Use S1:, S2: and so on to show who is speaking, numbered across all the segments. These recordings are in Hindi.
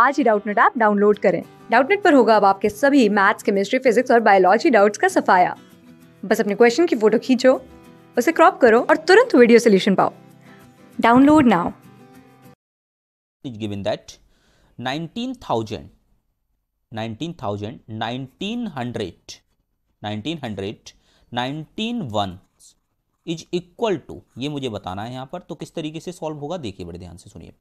S1: आज ही डाउटनेट ऐप डाउनलोड करें डाउटनेट पर होगा अब आपके सभी मैथ्स केमिस्ट्री फिजिक्स और बायोलॉजी डाउट्स का सफाया बस अपने क्वेश्चन की फोटो खींचो उसे क्रॉप करो और तुरंत वीडियो सोल्यूशन पाओ download now
S2: is given that 19000 19000 1900 1900 19 is equal to ये मुझे बताना है यहां पर तो किस तरीके से सॉल्व होगा देखिए बड़े ध्यान से सुनिए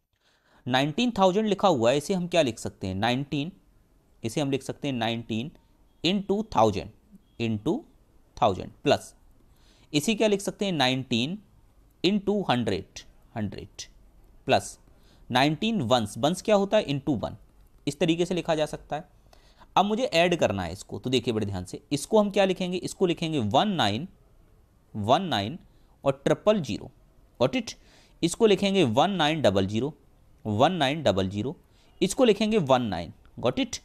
S2: नाइनटीन थाउजेंड लिखा हुआ है इसे हम क्या लिख सकते हैं नाइनटीन इसे हम लिख सकते हैं nineteen into thousand into thousand plus इसी क्या लिख सकते हैं nineteen into hundred hundred plus nineteen ones ones क्या होता है इन टू वन इस तरीके से लिखा जा सकता है अब मुझे ऐड करना है इसको तो देखिए बड़े ध्यान से इसको हम क्या लिखेंगे इसको लिखेंगे वन नाइन वन नाइन और ट्रिपल जीरो ऑट इट इसको लिखेंगे one nine double zero one nine double zero इसको लिखेंगे वन नाइन गॉट इट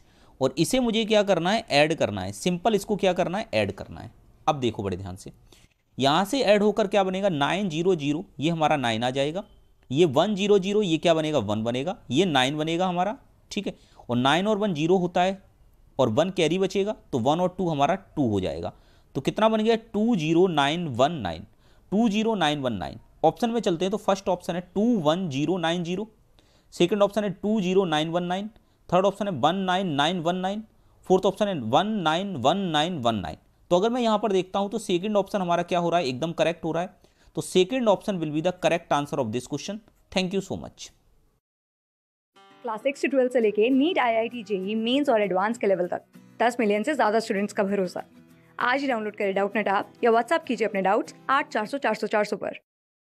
S2: और इसे मुझे क्या करना है ऐड करना है सिंपल इसको क्या करना है ऐड करना है अब देखो बड़े ध्यान से यहाँ से ऐड होकर क्या बनेगा नाइन जीरो जीरो ये हमारा नाइन आ जाएगा ये वन जीरो जीरो ये क्या बनेगा वन बनेगा ये नाइन बनेगा हमारा ठीक है और नाइन और वन जीरो होता है और वन कैरी बचेगा तो वन और टू हमारा टू हो जाएगा तो कितना बन गया two zero nine one nine two zero nine one nine option में चलते हैं तो फर्स्ट ऑप्शन है two one zero nine zero second option है two zero nine one nine third option है one nine nine one nine fourth option है one nine one nine one nine तो अगर मैं यहाँ पर देखता हूँ तो सेकेंड ऑप्शन हमारा क्या हो रहा है एकदम करेक्ट हो रहा है तो second option will be the correct answer of this question thank you so much
S1: class six से ट्वेल्थ से लेके NEET I I T JEE mains और एडवांस के लेवल तक दस मिलियन से ज़्यादा स्टूडेंट्स का भरोसा आज ही डाउनलोड करें डाउट नेट आप या व्हाट्सअप कीजिए अपने डाउट्स आठ चार सौ चार सौ चार सौ पर